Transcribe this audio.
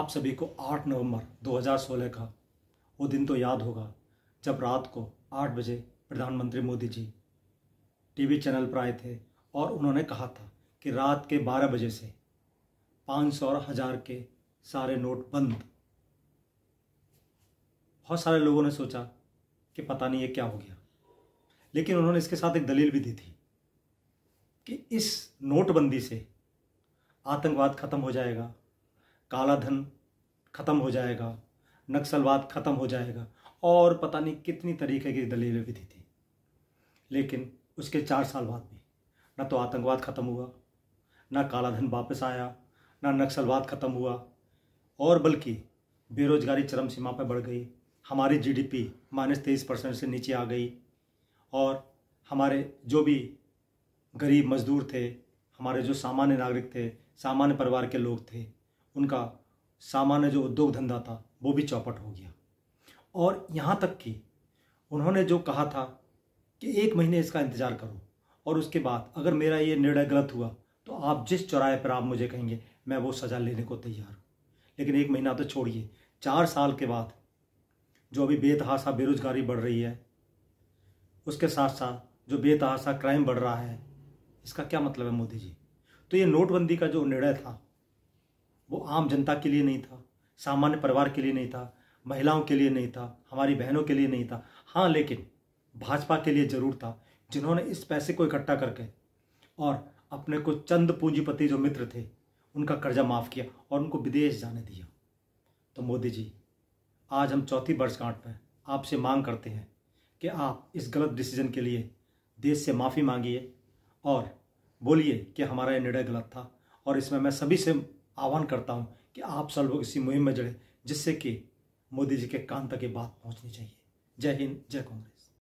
आप सभी को 8 नवंबर 2016 का वो दिन तो याद होगा जब रात को 8 बजे प्रधानमंत्री मोदी जी टीवी चैनल पर आए थे और उन्होंने कहा था कि रात के 12 बजे से 500 और हज़ार के सारे नोट बंद बहुत सारे लोगों ने सोचा कि पता नहीं ये क्या हो गया लेकिन उन्होंने इसके साथ एक दलील भी दी थी कि इस नोटबंदी से आतंकवाद ख़त्म हो जाएगा काला धन खत्म हो जाएगा नक्सलवाद खत्म हो जाएगा और पता नहीं कितनी तरीके की दलीलें भी दी थी लेकिन उसके चार साल बाद भी ना तो आतंकवाद ख़त्म हुआ ना धन वापस आया ना नक्सलवाद ख़त्म हुआ और बल्कि बेरोजगारी चरम सीमा पर बढ़ गई हमारी जीडीपी माइनस तेईस परसेंट से नीचे आ गई और हमारे जो भी गरीब मजदूर थे हमारे जो सामान्य नागरिक थे सामान्य परिवार के लोग थे उनका सामान्य जो उद्योग धंधा था वो भी चौपट हो गया और यहाँ तक कि उन्होंने जो कहा था कि एक महीने इसका इंतज़ार करो और उसके बाद अगर मेरा ये निर्णय गलत हुआ तो आप जिस चौराहे पर आप मुझे कहेंगे मैं वो सज़ा लेने को तैयार हूँ लेकिन एक महीना तो छोड़िए चार साल के बाद जो अभी बेतहासा बेरोजगारी बढ़ रही है उसके साथ साथ जो बेतहासा क्राइम बढ़ रहा है इसका क्या मतलब है मोदी जी तो ये नोटबंदी का जो निर्णय था वो आम जनता के लिए नहीं था सामान्य परिवार के लिए नहीं था महिलाओं के लिए नहीं था हमारी बहनों के लिए नहीं था हाँ लेकिन भाजपा के लिए ज़रूर था जिन्होंने इस पैसे को इकट्ठा करके और अपने को चंद पूंजीपति जो मित्र थे उनका कर्जा माफ़ किया और उनको विदेश जाने दिया तो मोदी जी आज हम चौथी वर्षगांठ में आपसे मांग करते हैं कि आप इस गलत डिसीजन के लिए देश से माफ़ी मांगिए और बोलिए कि हमारा ये निर्णय गलत था और इसमें मैं सभी से आह्वान करता हूँ कि आप सब लोग इसी मुहिम में जुड़े जिससे कि मोदी जी के कान तक ये बात पहुँचनी चाहिए जय हिंद जय कांग्रेस